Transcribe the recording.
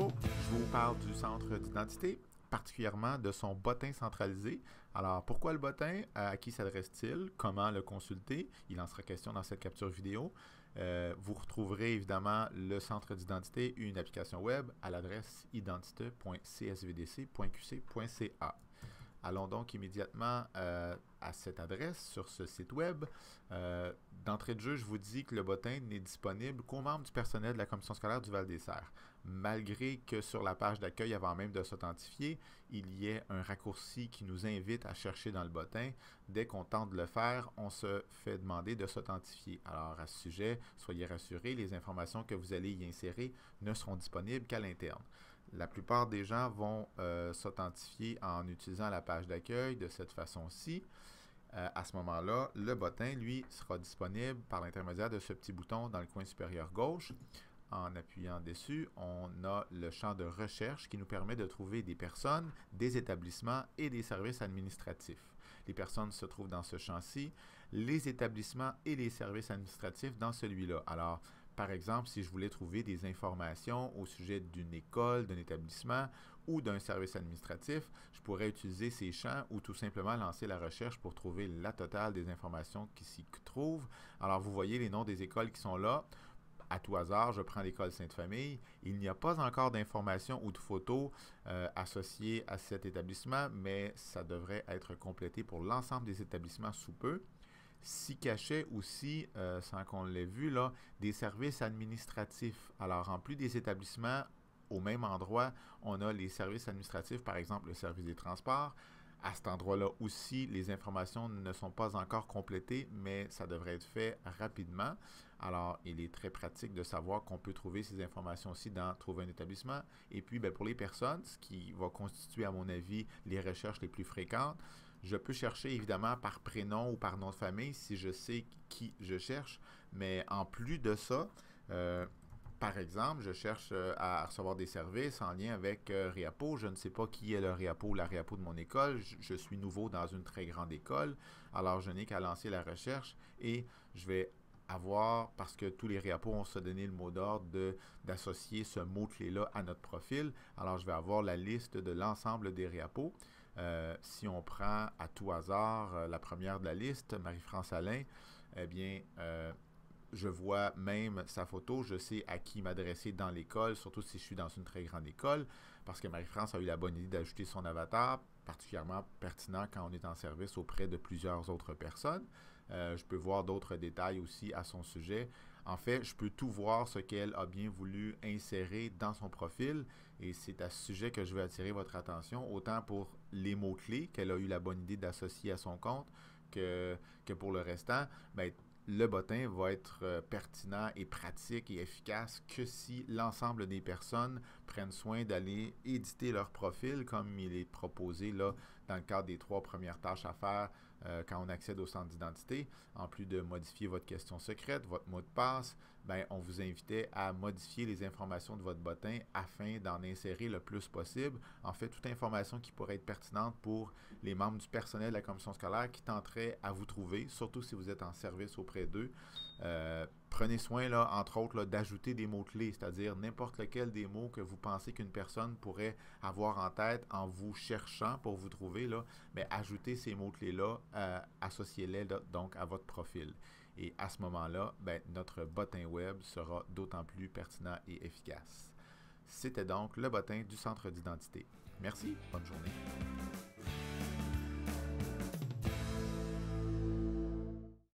je vous parle du centre d'identité, particulièrement de son bottin centralisé. Alors, pourquoi le bottin euh, À qui s'adresse-t-il Comment le consulter Il en sera question dans cette capture vidéo. Euh, vous retrouverez évidemment le centre d'identité une application web à l'adresse identite.csvdc.qc.ca allons donc immédiatement euh, à cette adresse sur ce site web. Euh, d'entrée de jeu, je vous dis que le bottin n'est disponible qu'aux membres du personnel de la commission scolaire du Val-des-Serres, malgré que sur la page d'accueil, avant même de s'authentifier, il y ait un raccourci qui nous invite à chercher dans le bottin. Dès qu'on tente de le faire, on se fait demander de s'authentifier. Alors à ce sujet, soyez rassurés, les informations que vous allez y insérer ne seront disponibles qu'à l'interne. La plupart des gens vont euh, s'authentifier en utilisant la page d'accueil de cette façon-ci. Euh, à ce moment-là, le bottin, lui, sera disponible par l'intermédiaire de ce petit bouton dans le coin supérieur gauche. En appuyant dessus, on a le champ de recherche qui nous permet de trouver des personnes, des établissements et des services administratifs. Les personnes se trouvent dans ce champ-ci, les établissements et les services administratifs dans celui-là. Alors, par exemple, si je voulais trouver des informations au sujet d'une école, d'un établissement ou d'un service administratif, je pourrais utiliser ces champs ou tout simplement lancer la recherche pour trouver la totale des informations qui s'y trouvent. Alors, vous voyez les noms des écoles qui sont là. À tout hasard, je prends l'école Sainte-Famille. Il n'y a pas encore d'informations ou de photos euh, associées à cet établissement, mais ça devrait être complété pour l'ensemble des établissements sous peu s'y cachaient aussi, euh, sans qu'on l'ait vu, là, des services administratifs. Alors, en plus des établissements au même endroit, on a les services administratifs, par exemple le service des transports. À cet endroit-là aussi, les informations ne sont pas encore complétées, mais ça devrait être fait rapidement. Alors, il est très pratique de savoir qu'on peut trouver ces informations aussi dans Trouver un établissement. Et puis, ben, pour les personnes, ce qui va constituer, à mon avis, les recherches les plus fréquentes, je peux chercher évidemment par prénom ou par nom de famille si je sais qui je cherche, mais en plus de ça, euh, par exemple, je cherche euh, à recevoir des services en lien avec euh, RIAPO. Je ne sais pas qui est le RIAPO ou la RIAPO de mon école. Je, suis nouveau dans une très grande école. Alors, je n'ai qu'à lancer la recherche et je vais avoir, parce que tous les RIAPO ont se donné le mot d'ordre d'associer ce mot-clé-là à notre profil. Alors, je vais avoir la liste de l'ensemble des RIAPO. Euh, si on prend à tout hasard euh, la première de la liste, Marie-France Alain, eh bien, euh, je vois même sa photo, je sais à qui m'adresser dans l'école, surtout si je suis dans une très grande école, parce que Marie-France a eu la bonne idée d'ajouter son avatar, particulièrement pertinent quand on est en service auprès de plusieurs autres personnes. je peux voir d'autres détails aussi à son sujet en fait, je peux tout voir ce qu'elle a bien voulu insérer dans son profil et c'est à ce sujet que je veux attirer votre attention, autant pour les mots-clés qu'elle a eu la bonne idée d'associer à son compte que, que pour le restant. Ben, le bottin va être euh, pertinent et pratique et efficace que si l'ensemble des personnes prennent soin d'aller éditer leur profil comme il est proposé là dans le cadre des trois premières tâches à faire euh, quand on accède au centre d'identité. En plus de modifier votre question secrète, votre mot de passe, ben, on vous invitait à modifier les informations de votre bottin afin d'en insérer le plus possible. En fait, toute information qui pourrait être pertinente pour les membres du personnel de la commission scolaire qui tenteraient à vous trouver, surtout si vous êtes en service auprès d'eux. Euh, prenez soin, là, entre autres, d'ajouter des mots-clés, c'est-à-dire n'importe lequel des mots que vous pensez qu'une personne pourrait avoir en tête en vous cherchant pour vous trouver, là, mais ajoutez ces mots-clés-là, euh, associez-les donc à votre profil. Et à ce moment-là, ben, notre bottin web sera d'autant plus pertinent et efficace. C'était donc le bottin du centre d'identité. Merci, bonne journée.